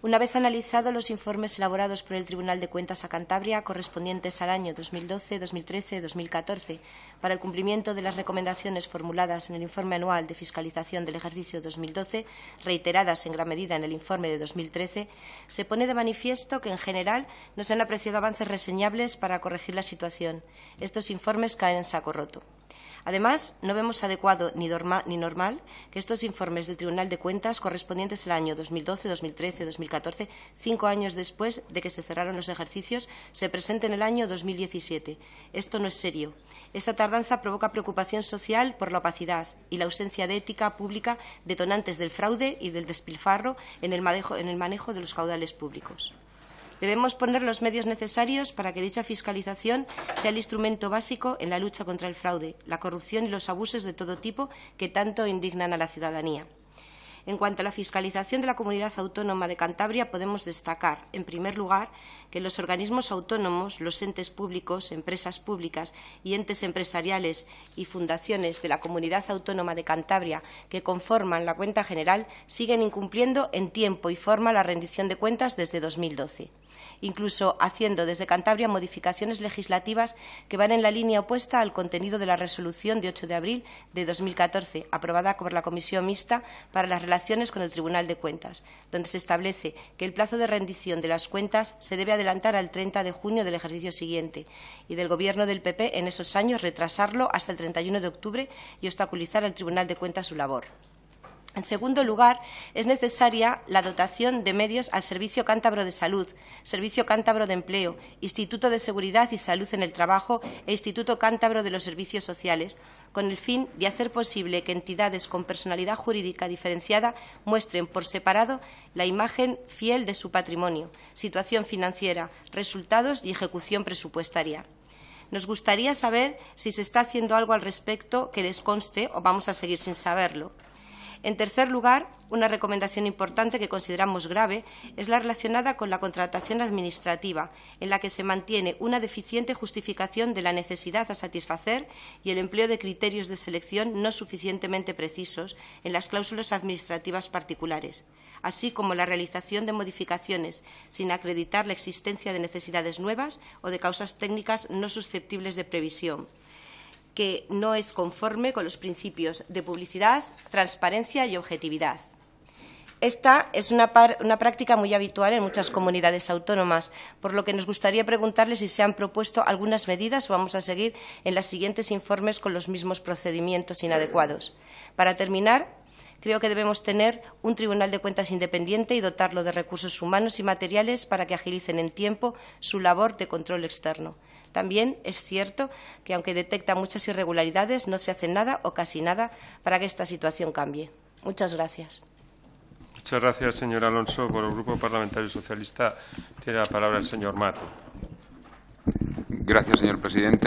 Una vez analizados los informes elaborados por el Tribunal de Cuentas a Cantabria correspondientes al año 2012, 2013 2014 para el cumplimiento de las recomendaciones formuladas en el informe anual de fiscalización del ejercicio 2012, reiteradas en gran medida en el informe de 2013, se pone de manifiesto que en general no se han apreciado avances reseñables para corregir la situación. Estos informes caen en saco roto. Además, no vemos adecuado ni, normal que estos informes del Tribunal de Cuentas correspondientes al año 2012, 2013, 2014, cinco años después de que se cerraron los ejercicios, se presenten en el año 2017. Esto no es serio. Esta tardanza provoca preocupación social por la opacidad y la ausencia de ética pública detonantes del fraude y del despilfarro en el manejo de los caudales públicos. Debemos poner los medios necesarios para que dicha fiscalización sea el instrumento básico en la lucha contra el fraude, la corrupción y los abusos de todo tipo que tanto indignan a la ciudadanía. En cuanto a la fiscalización de la comunidad autónoma de Cantabria, podemos destacar, en primer lugar, que los organismos autónomos, los entes públicos, empresas públicas y entes empresariales y fundaciones de la comunidad autónoma de Cantabria que conforman la cuenta general siguen incumpliendo en tiempo y forma la rendición de cuentas desde 2012 incluso haciendo desde Cantabria modificaciones legislativas que van en la línea opuesta al contenido de la resolución de 8 de abril de 2014, aprobada por la Comisión Mixta para las Relaciones relaciones con el Tribunal de Cuentas, donde se establece que el plazo de rendición de las cuentas se debe adelantar al 30 de junio del ejercicio siguiente y del Gobierno del PP en esos años retrasarlo hasta el 31 de octubre y obstaculizar al Tribunal de Cuentas su labor. En segundo lugar, es necesaria la dotación de medios al Servicio Cántabro de Salud, Servicio Cántabro de Empleo, Instituto de Seguridad y Salud en el Trabajo e Instituto Cántabro de los Servicios Sociales, con el fin de hacer posible que entidades con personalidad jurídica diferenciada muestren por separado la imagen fiel de su patrimonio, situación financiera, resultados y ejecución presupuestaria. Nos gustaría saber si se está haciendo algo al respecto que les conste o vamos a seguir sin saberlo. En tercer lugar, una recomendación importante que consideramos grave es la relacionada con la contratación administrativa, en la que se mantiene una deficiente justificación de la necesidad a satisfacer y el empleo de criterios de selección no suficientemente precisos en las cláusulas administrativas particulares, así como la realización de modificaciones sin acreditar la existencia de necesidades nuevas o de causas técnicas no susceptibles de previsión que no es conforme con los principios de publicidad, transparencia y objetividad. Esta es una, práctica muy habitual en muchas comunidades autónomas, por lo que nos gustaría preguntarle si se han propuesto algunas medidas o vamos a seguir en los siguientes informes con los mismos procedimientos inadecuados. Para terminar, creo que debemos tener un Tribunal de Cuentas independiente y dotarlo de recursos humanos y materiales para que agilicen en tiempo su labor de control externo. También es cierto que, aunque detecta muchas irregularidades, no se hace nada o casi nada para que esta situación cambie. Muchas gracias. Muchas gracias, señor Alonso. Por el Grupo Parlamentario Socialista tiene la palabra el señor Mato. Gracias, señor presidente.